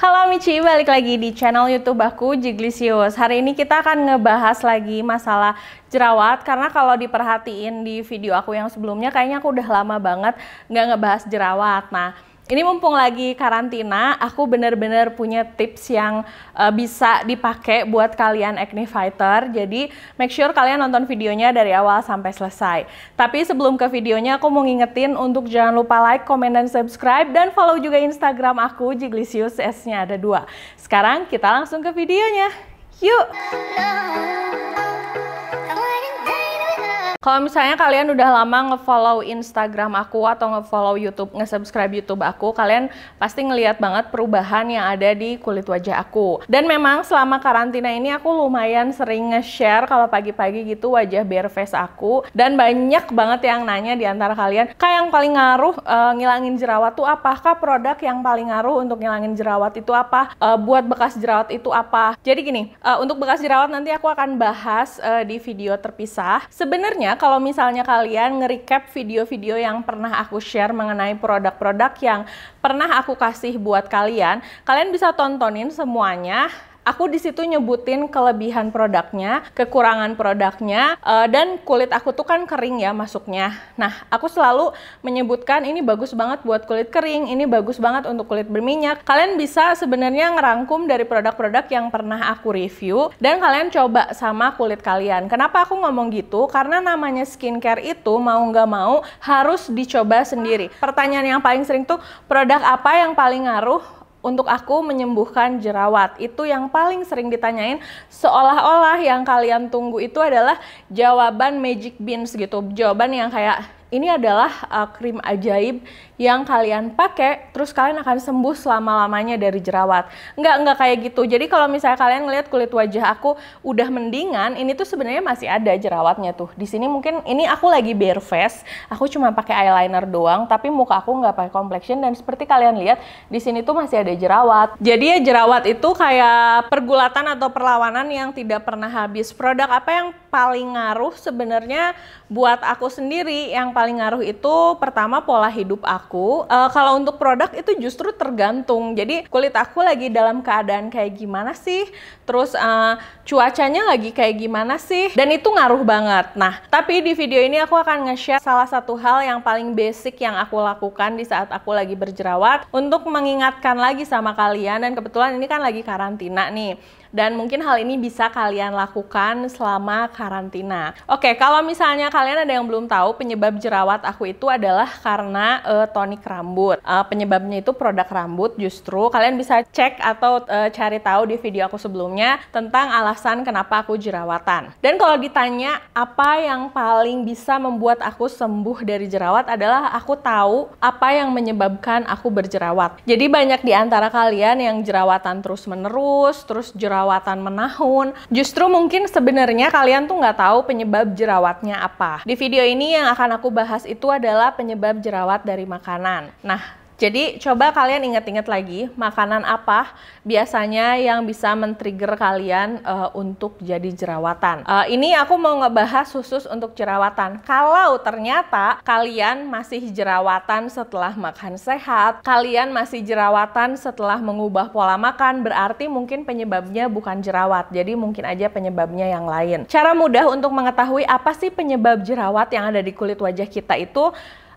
Halo Michi, balik lagi di channel YouTube aku Jiglisius. Hari ini kita akan ngebahas lagi masalah jerawat karena kalau diperhatiin di video aku yang sebelumnya kayaknya aku udah lama banget nggak ngebahas jerawat. Nah, ini mumpung lagi karantina, aku bener-bener punya tips yang uh, bisa dipakai buat kalian acne fighter. Jadi make sure kalian nonton videonya dari awal sampai selesai. Tapi sebelum ke videonya, aku mau ngingetin untuk jangan lupa like, comment, dan subscribe dan follow juga Instagram aku Jiglisius S-nya ada dua. Sekarang kita langsung ke videonya. Yuk! Kalau misalnya kalian udah lama ngefollow Instagram aku atau ngefollow YouTube, nge-subscribe YouTube aku, kalian pasti ngeliat banget perubahan yang ada di kulit wajah aku. Dan memang selama karantina ini aku lumayan sering nge-share kalau pagi-pagi gitu wajah bare face aku dan banyak banget yang nanya di antara kalian, "Kak, yang paling ngaruh e, ngilangin jerawat tuh apa? Kak, produk yang paling ngaruh untuk ngilangin jerawat itu apa? E, buat bekas jerawat itu apa?" Jadi gini, e, untuk bekas jerawat nanti aku akan bahas di video terpisah. Sebenarnya kalau misalnya kalian nge-recap video-video yang pernah aku share mengenai produk-produk yang pernah aku kasih buat kalian, kalian bisa tontonin semuanya aku di situ nyebutin kelebihan produknya, kekurangan produknya, eh, dan kulit aku tuh kan kering ya masuknya. Nah, aku selalu menyebutkan ini bagus banget buat kulit kering, ini bagus banget untuk kulit berminyak. Kalian bisa sebenarnya ngerangkum dari produk-produk yang pernah aku review dan kalian coba sama kulit kalian. Kenapa aku ngomong gitu? Karena namanya skincare itu mau nggak mau harus dicoba sendiri. Pertanyaan yang paling sering tuh produk apa yang paling ngaruh untuk aku menyembuhkan jerawat. Itu yang paling sering ditanyain, seolah-olah yang kalian tunggu itu adalah jawaban magic beans gitu. Jawaban yang kayak ini adalah uh, krim ajaib yang kalian pakai terus kalian akan sembuh selama-lamanya dari jerawat. Enggak, enggak kayak gitu. Jadi kalau misalnya kalian ngelihat kulit wajah aku udah mendingan, ini tuh sebenarnya masih ada jerawatnya tuh. Di sini mungkin ini aku lagi bare face, aku cuma pakai eyeliner doang, tapi muka aku nggak pakai complexion dan seperti kalian lihat di sini tuh masih ada jerawat. Jadi ya jerawat itu kayak pergulatan atau perlawanan yang tidak pernah habis. Produk apa yang paling ngaruh sebenarnya buat aku sendiri yang paling ngaruh itu pertama pola hidup aku. E, kalau untuk produk itu justru tergantung. Jadi kulit aku lagi dalam keadaan kayak gimana sih? Terus e, cuacanya lagi kayak gimana sih? Dan itu ngaruh banget. Nah, tapi di video ini aku akan nge-share salah satu hal yang paling basic yang aku lakukan di saat aku lagi berjerawat untuk mengingatkan lagi sama kalian dan kebetulan ini kan lagi karantina nih dan mungkin hal ini bisa kalian lakukan selama karantina. Oke, kalau misalnya kalian ada yang belum tahu penyebab jerawat aku itu adalah karena uh, tonik rambut. Uh, penyebabnya itu produk rambut justru. Kalian bisa cek atau uh, cari tahu di video aku sebelumnya tentang alasan kenapa aku jerawatan. Dan kalau ditanya apa yang paling bisa membuat aku sembuh dari jerawat adalah aku tahu apa yang menyebabkan aku berjerawat. Jadi banyak di antara kalian yang jerawatan terus-menerus, terus jerawat jerawatan menahun. Justru mungkin sebenarnya kalian tuh nggak tahu penyebab jerawatnya apa. Di video ini yang akan aku bahas itu adalah penyebab jerawat dari makanan. Nah, jadi coba kalian ingat-ingat lagi makanan apa biasanya yang bisa men-trigger kalian uh, untuk jadi jerawatan. Uh, ini aku mau ngebahas khusus untuk jerawatan. Kalau ternyata kalian masih jerawatan setelah makan sehat, kalian masih jerawatan setelah mengubah pola makan, berarti mungkin penyebabnya bukan jerawat. Jadi mungkin aja penyebabnya yang lain. Cara mudah untuk mengetahui apa sih penyebab jerawat yang ada di kulit wajah kita itu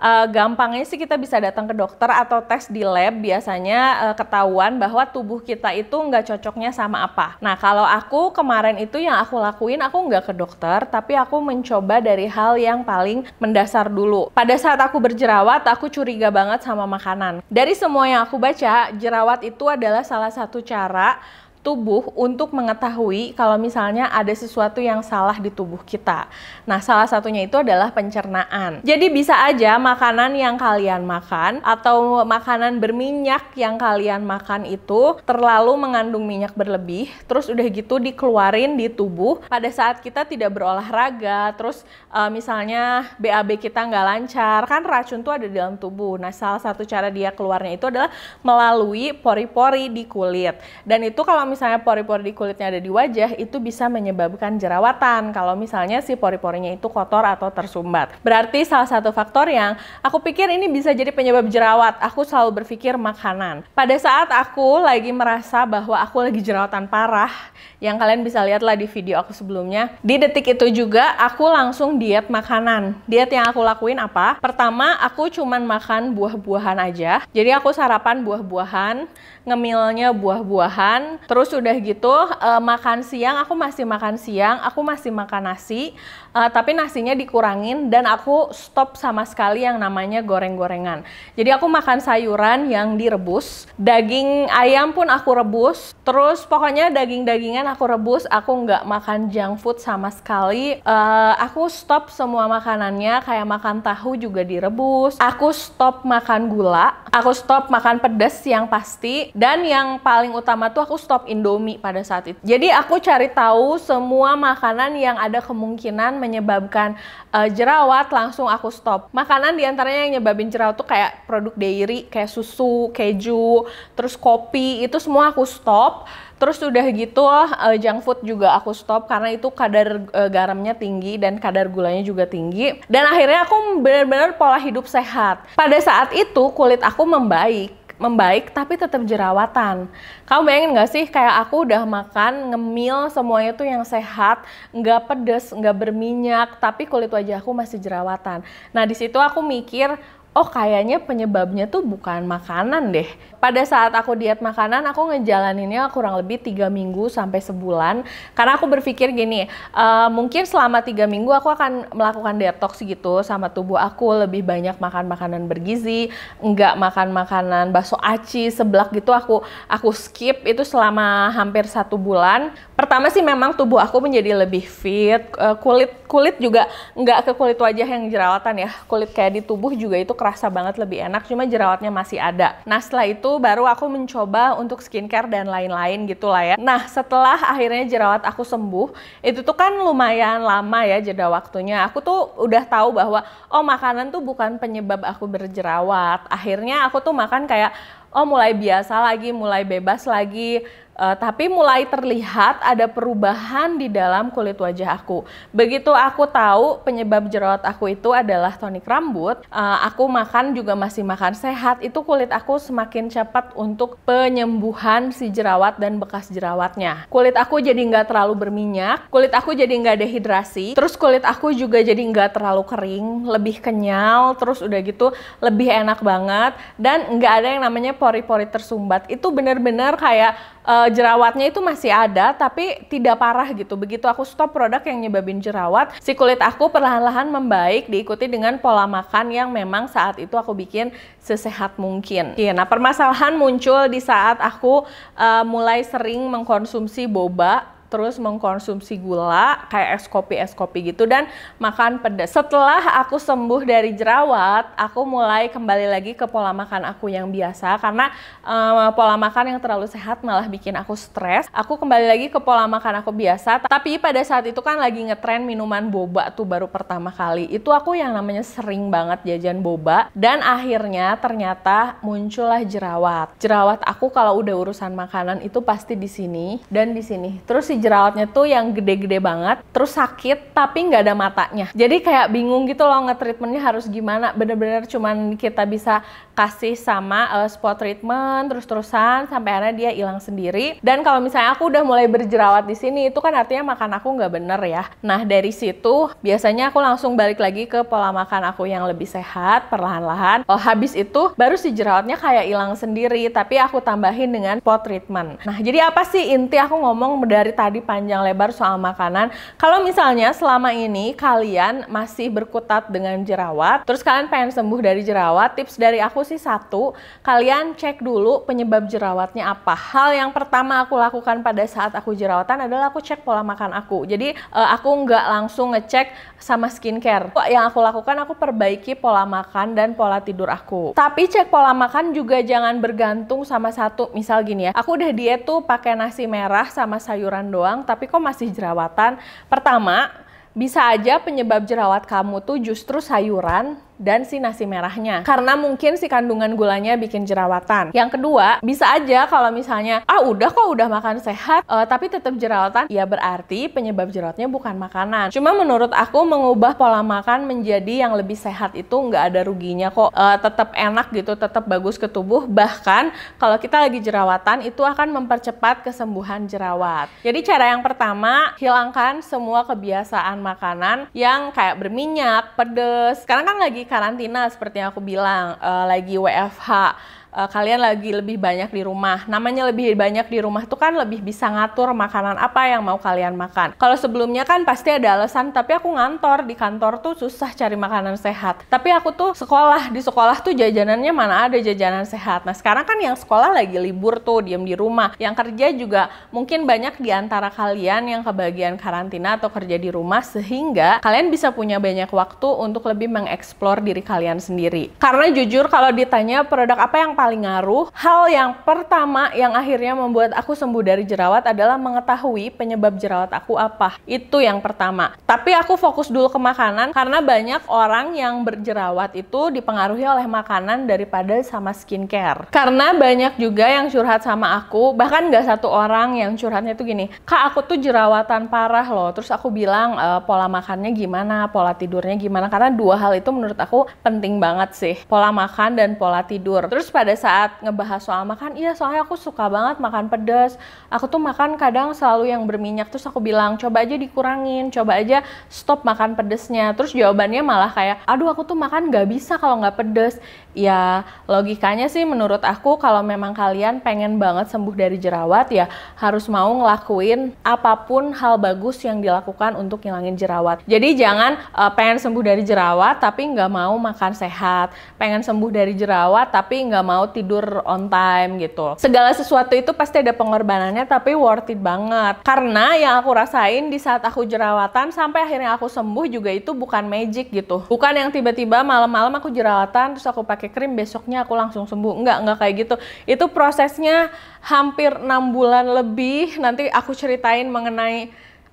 uh, gampangnya sih kita bisa datang ke dokter atau tes di lab biasanya uh, ketahuan bahwa tubuh kita itu nggak cocoknya sama apa. Nah kalau aku kemarin itu yang aku lakuin aku nggak ke dokter tapi aku mencoba dari hal yang paling mendasar dulu. Pada saat aku berjerawat aku curiga banget sama makanan. Dari semua yang aku baca jerawat itu adalah salah satu cara tubuh untuk mengetahui kalau misalnya ada sesuatu yang salah di tubuh kita. Nah, salah satunya itu adalah pencernaan. Jadi bisa aja makanan yang kalian makan atau makanan berminyak yang kalian makan itu terlalu mengandung minyak berlebih, terus udah gitu dikeluarin di tubuh pada saat kita tidak berolahraga, terus e, misalnya BAB kita nggak lancar, kan racun tuh ada di dalam tubuh. Nah, salah satu cara dia keluarnya itu adalah melalui pori-pori di kulit. Dan itu kalau misalnya pori-pori di kulitnya ada di wajah, itu bisa menyebabkan jerawatan kalau misalnya si pori-porinya itu kotor atau tersumbat. Berarti salah satu faktor yang aku pikir ini bisa jadi penyebab jerawat, aku selalu berpikir makanan. Pada saat aku lagi merasa bahwa aku lagi jerawatan parah, yang kalian bisa lihat lah di video aku sebelumnya. Di detik itu juga aku langsung diet makanan. Diet yang aku lakuin apa? Pertama aku cuman makan buah-buahan aja. Jadi aku sarapan buah-buahan, ngemilnya buah-buahan. Terus udah gitu uh, makan siang aku masih makan siang, aku masih makan nasi, uh, tapi nasinya dikurangin dan aku stop sama sekali yang namanya goreng-gorengan. Jadi aku makan sayuran yang direbus, daging ayam pun aku rebus, terus pokoknya daging-dagingan aku rebus, aku nggak makan junk food sama sekali. Uh, aku stop semua makanannya, kayak makan tahu juga direbus. Aku stop makan gula, aku stop makan pedas yang pasti. Dan yang paling utama tuh aku stop Indomie pada saat itu. Jadi aku cari tahu semua makanan yang ada kemungkinan menyebabkan uh, jerawat langsung aku stop. Makanan diantaranya yang nyebabin jerawat tuh kayak produk dairy, kayak susu, keju, terus kopi, itu semua aku stop. Terus udah gitu uh, junk food juga aku stop karena itu kadar uh, garamnya tinggi dan kadar gulanya juga tinggi. Dan akhirnya aku benar-benar pola hidup sehat. Pada saat itu kulit aku membaik membaik tapi tetap jerawatan. Kamu bayangin nggak sih kayak aku udah makan ngemil semuanya tuh yang sehat, nggak pedes, nggak berminyak, tapi kulit wajah aku masih jerawatan. Nah di situ aku mikir, oh kayaknya penyebabnya tuh bukan makanan deh. Pada saat aku diet makanan, aku ngejalaninnya kurang lebih tiga minggu sampai sebulan. Karena aku berpikir gini, uh, mungkin selama tiga minggu aku akan melakukan detox gitu sama tubuh aku, lebih banyak makan makanan bergizi, nggak makan makanan bakso aci, seblak gitu aku aku skip itu selama hampir satu bulan. Pertama sih memang tubuh aku menjadi lebih fit, eh, kulit kulit juga nggak ke kulit wajah yang jerawatan ya, kulit kayak di tubuh juga itu keras kerasa banget lebih enak cuma jerawatnya masih ada nah setelah itu baru aku mencoba untuk skincare dan lain-lain gitu lah ya nah setelah akhirnya jerawat aku sembuh itu tuh kan lumayan lama ya jeda waktunya aku tuh udah tahu bahwa oh makanan tuh bukan penyebab aku berjerawat akhirnya aku tuh makan kayak oh mulai biasa lagi mulai bebas lagi Uh, tapi mulai terlihat ada perubahan di dalam kulit wajah aku. Begitu aku tahu penyebab jerawat aku itu adalah tonik rambut, uh, aku makan juga masih makan sehat, itu kulit aku semakin cepat untuk penyembuhan si jerawat dan bekas jerawatnya. Kulit aku jadi nggak terlalu berminyak, kulit aku jadi nggak dehidrasi, terus kulit aku juga jadi nggak terlalu kering, lebih kenyal, terus udah gitu lebih enak banget, dan nggak ada yang namanya pori-pori tersumbat. Itu bener-bener kayak uh, Eh, jerawatnya itu masih ada tapi tidak parah gitu. Begitu aku stop produk yang nyebabin jerawat, si kulit aku perlahan-lahan membaik diikuti dengan pola makan yang memang saat itu aku bikin sesehat mungkin. Iya, nah permasalahan muncul di saat aku uh, mulai sering mengkonsumsi boba terus mengkonsumsi gula kayak es kopi es kopi gitu dan makan pedas. Setelah aku sembuh dari jerawat, aku mulai kembali lagi ke pola makan aku yang biasa karena um, pola makan yang terlalu sehat malah bikin aku stres. Aku kembali lagi ke pola makan aku biasa, tapi pada saat itu kan lagi ngetren minuman boba tuh baru pertama kali. Itu aku yang namanya sering banget jajan boba dan akhirnya ternyata muncullah jerawat. Jerawat aku kalau udah urusan makanan itu pasti di sini dan di sini. Terus si Jerawatnya tuh yang gede-gede banget, terus sakit tapi nggak ada matanya. Jadi kayak bingung gitu loh nge-treatmentnya harus gimana. Bener-bener cuman kita bisa kasih sama uh, spot treatment terus-terusan sampai akhirnya dia hilang sendiri. Dan kalau misalnya aku udah mulai berjerawat di sini, itu kan artinya makan aku nggak bener ya. Nah dari situ biasanya aku langsung balik lagi ke pola makan aku yang lebih sehat perlahan-lahan. Oh, habis itu baru si jerawatnya kayak hilang sendiri, tapi aku tambahin dengan spot treatment. Nah jadi apa sih inti aku ngomong dari tadi tadi panjang lebar soal makanan. Kalau misalnya selama ini kalian masih berkutat dengan jerawat, terus kalian pengen sembuh dari jerawat, tips dari aku sih satu, kalian cek dulu penyebab jerawatnya apa. Hal yang pertama aku lakukan pada saat aku jerawatan adalah aku cek pola makan aku. Jadi eh, aku nggak langsung ngecek sama skincare. Yang aku lakukan aku perbaiki pola makan dan pola tidur aku. Tapi cek pola makan juga jangan bergantung sama satu. Misal gini ya, aku udah diet tuh pakai nasi merah sama sayuran doang doang tapi kok masih jerawatan. Pertama, bisa aja penyebab jerawat kamu tuh justru sayuran dan si nasi merahnya karena mungkin si kandungan gulanya bikin jerawatan. Yang kedua, bisa aja kalau misalnya ah udah kok udah makan sehat uh, tapi tetap jerawatan, ya berarti penyebab jerawatnya bukan makanan. Cuma menurut aku mengubah pola makan menjadi yang lebih sehat itu nggak ada ruginya kok. Uh, eh, tetap enak gitu, tetap bagus ke tubuh. Bahkan kalau kita lagi jerawatan itu akan mempercepat kesembuhan jerawat. Jadi cara yang pertama, hilangkan semua kebiasaan makanan yang kayak berminyak, pedes. Sekarang kan lagi karantina seperti yang aku bilang uh, lagi WFH uh, kalian lagi lebih banyak di rumah. Namanya lebih banyak di rumah tuh kan lebih bisa ngatur makanan apa yang mau kalian makan. Kalau sebelumnya kan pasti ada alasan, tapi aku ngantor di kantor tuh susah cari makanan sehat. Tapi aku tuh sekolah, di sekolah tuh jajanannya mana ada jajanan sehat. Nah sekarang kan yang sekolah lagi libur tuh, diem di rumah. Yang kerja juga mungkin banyak di antara kalian yang kebagian karantina atau kerja di rumah sehingga kalian bisa punya banyak waktu untuk lebih mengeksplor diri kalian sendiri. Karena jujur kalau ditanya produk apa yang paling ngaruh? Hal yang pertama yang akhirnya membuat aku sembuh dari jerawat adalah mengetahui penyebab jerawat aku apa. Itu yang pertama. Tapi aku fokus dulu ke makanan karena banyak orang yang berjerawat itu dipengaruhi oleh makanan daripada sama skincare. Karena banyak juga yang curhat sama aku, bahkan nggak satu orang yang curhatnya itu gini, Kak aku tuh jerawatan parah loh. Terus aku bilang e, pola makannya gimana, pola tidurnya gimana. Karena dua hal itu menurut aku penting banget sih. Pola makan dan pola tidur. Terus pada pada saat ngebahas soal makan, iya soalnya aku suka banget makan pedas. Aku tuh makan kadang selalu yang berminyak. Terus aku bilang, coba aja dikurangin, coba aja stop makan pedasnya. Terus jawabannya malah kayak, aduh aku tuh makan nggak bisa kalau nggak pedas ya logikanya sih menurut aku kalau memang kalian pengen banget sembuh dari jerawat ya harus mau ngelakuin apapun hal bagus yang dilakukan untuk ngilangin jerawat. Jadi jangan uh, pengen sembuh dari jerawat tapi nggak mau makan sehat, pengen sembuh dari jerawat tapi nggak mau tidur on time gitu. Segala sesuatu itu pasti ada pengorbanannya tapi worth it banget. Karena yang aku rasain di saat aku jerawatan sampai akhirnya aku sembuh juga itu bukan magic gitu. Bukan yang tiba-tiba malam-malam aku jerawatan terus aku pakai pakai krim besoknya aku langsung sembuh nggak nggak kayak gitu itu prosesnya hampir enam bulan lebih nanti aku ceritain mengenai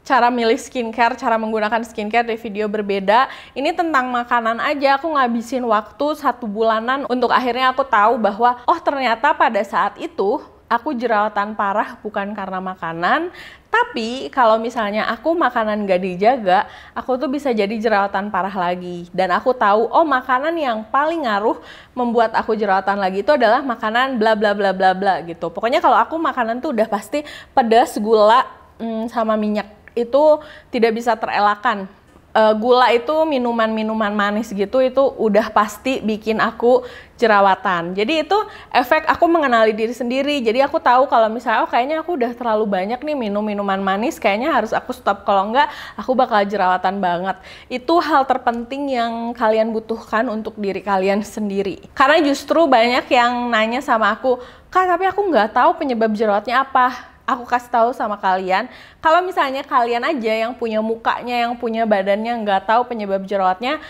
cara milih skincare, cara menggunakan skincare di video berbeda. Ini tentang makanan aja, aku ngabisin waktu satu bulanan untuk akhirnya aku tahu bahwa oh ternyata pada saat itu aku jerawatan parah bukan karena makanan, tapi kalau misalnya aku makanan gak dijaga, aku tuh bisa jadi jerawatan parah lagi. Dan aku tahu, oh makanan yang paling ngaruh membuat aku jerawatan lagi itu adalah makanan bla bla bla bla bla gitu. Pokoknya kalau aku makanan tuh udah pasti pedas, gula, hmm, sama minyak itu tidak bisa terelakkan uh, gula itu minuman-minuman manis gitu itu udah pasti bikin aku jerawatan. Jadi itu efek aku mengenali diri sendiri. Jadi aku tahu kalau misalnya oh kayaknya aku udah terlalu banyak nih minum minuman manis, kayaknya harus aku stop kalau enggak aku bakal jerawatan banget. Itu hal terpenting yang kalian butuhkan untuk diri kalian sendiri. Karena justru banyak yang nanya sama aku, "Kak, tapi aku nggak tahu penyebab jerawatnya apa." aku kasih tahu sama kalian, kalau misalnya kalian aja yang punya mukanya, yang punya badannya nggak tahu penyebab jerawatnya,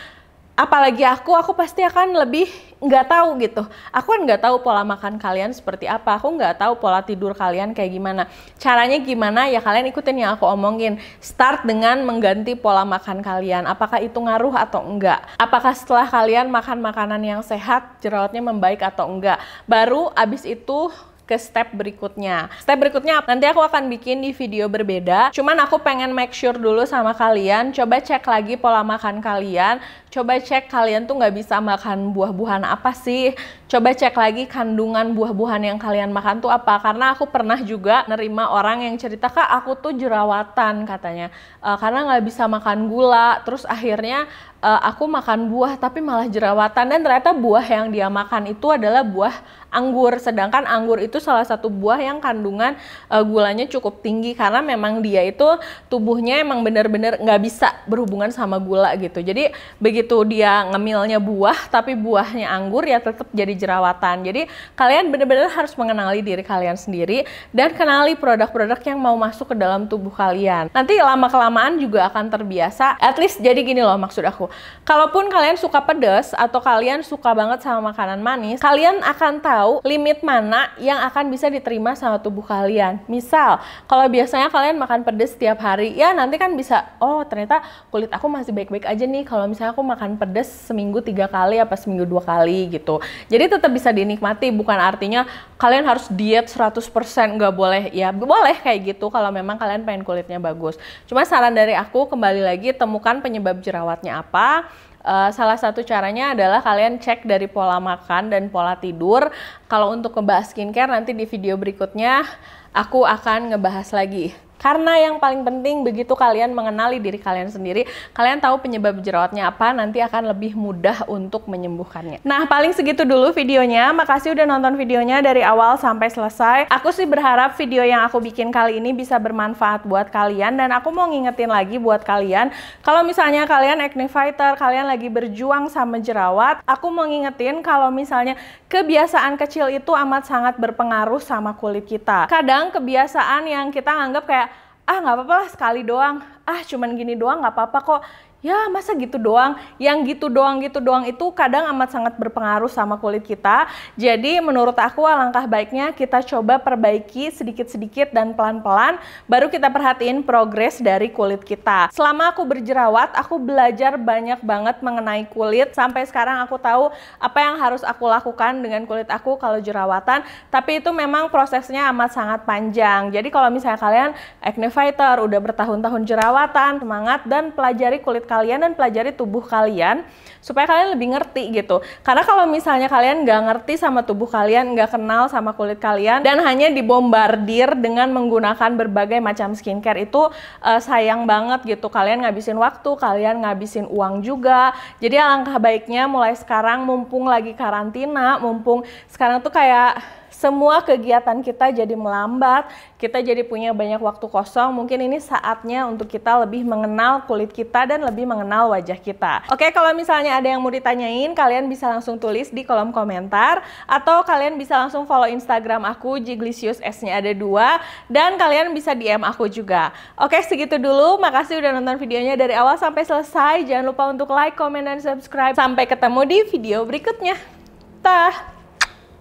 apalagi aku aku pasti akan lebih nggak tahu gitu aku kan nggak tahu pola makan kalian seperti apa aku nggak tahu pola tidur kalian kayak gimana caranya gimana ya kalian ikutin yang aku omongin start dengan mengganti pola makan kalian apakah itu ngaruh atau enggak apakah setelah kalian makan makanan yang sehat jerawatnya membaik atau enggak baru abis itu ke step berikutnya. Step berikutnya nanti aku akan bikin di video berbeda. Cuman aku pengen make sure dulu sama kalian, coba cek lagi pola makan kalian, coba cek kalian tuh nggak bisa makan buah-buahan apa sih, coba cek lagi kandungan buah-buahan yang kalian makan tuh apa karena aku pernah juga nerima orang yang cerita kak aku tuh jerawatan katanya e, karena nggak bisa makan gula terus akhirnya e, aku makan buah tapi malah jerawatan dan ternyata buah yang dia makan itu adalah buah anggur sedangkan anggur itu salah satu buah yang kandungan e, gulanya cukup tinggi karena memang dia itu tubuhnya emang bener-bener nggak bisa berhubungan sama gula gitu jadi begitu dia ngemilnya buah tapi buahnya anggur ya tetap jadi jerawatan. Jadi kalian benar-benar harus mengenali diri kalian sendiri dan kenali produk-produk yang mau masuk ke dalam tubuh kalian. Nanti lama-kelamaan juga akan terbiasa. At least jadi gini loh maksud aku. Kalaupun kalian suka pedas atau kalian suka banget sama makanan manis, kalian akan tahu limit mana yang akan bisa diterima sama tubuh kalian. Misal, kalau biasanya kalian makan pedas setiap hari, ya nanti kan bisa, oh ternyata kulit aku masih baik-baik aja nih kalau misalnya aku makan pedas seminggu tiga kali apa seminggu dua kali gitu. Jadi jadi tetap bisa dinikmati bukan artinya kalian harus diet 100% nggak boleh ya. Boleh kayak gitu kalau memang kalian pengen kulitnya bagus. Cuma saran dari aku kembali lagi temukan penyebab jerawatnya apa, Uh, salah satu caranya adalah kalian cek dari pola makan dan pola tidur. Kalau untuk ngebahas skincare nanti di video berikutnya aku akan ngebahas lagi. Karena yang paling penting begitu kalian mengenali diri kalian sendiri, kalian tahu penyebab jerawatnya apa, nanti akan lebih mudah untuk menyembuhkannya. Nah, paling segitu dulu videonya. Makasih udah nonton videonya dari awal sampai selesai. Aku sih berharap video yang aku bikin kali ini bisa bermanfaat buat kalian dan aku mau ngingetin lagi buat kalian, kalau misalnya kalian acne fighter, kalian lagi berjuang sama jerawat, aku mau ngingetin kalau misalnya kebiasaan kecil itu amat sangat berpengaruh sama kulit kita. Kadang kebiasaan yang kita anggap kayak ah nggak apa-apa lah sekali doang ah cuman gini doang nggak apa-apa kok ya masa gitu doang yang gitu doang gitu doang itu kadang amat sangat berpengaruh sama kulit kita jadi menurut aku langkah baiknya kita coba perbaiki sedikit-sedikit dan pelan-pelan baru kita perhatiin progres dari kulit kita selama aku berjerawat aku belajar banyak banget mengenai kulit sampai sekarang aku tahu apa yang harus aku lakukan dengan kulit aku kalau jerawatan tapi itu memang prosesnya amat sangat panjang jadi kalau misalnya kalian acne fighter udah bertahun-tahun jerawatan semangat dan pelajari kulit kalian kalian dan pelajari tubuh kalian supaya kalian lebih ngerti gitu. Karena kalau misalnya kalian nggak ngerti sama tubuh kalian, nggak kenal sama kulit kalian dan hanya dibombardir dengan menggunakan berbagai macam skincare itu uh, sayang banget gitu. Kalian ngabisin waktu, kalian ngabisin uang juga. Jadi alangkah baiknya mulai sekarang mumpung lagi karantina, mumpung sekarang tuh kayak semua kegiatan kita jadi melambat, kita jadi punya banyak waktu kosong. Mungkin ini saatnya untuk kita lebih mengenal kulit kita dan lebih mengenal wajah kita. Oke, kalau misalnya ada yang mau ditanyain, kalian bisa langsung tulis di kolom komentar atau kalian bisa langsung follow Instagram aku Jiglisius S-nya ada dua dan kalian bisa DM aku juga. Oke, segitu dulu. Makasih udah nonton videonya dari awal sampai selesai. Jangan lupa untuk like, comment, dan subscribe. Sampai ketemu di video berikutnya. Tah.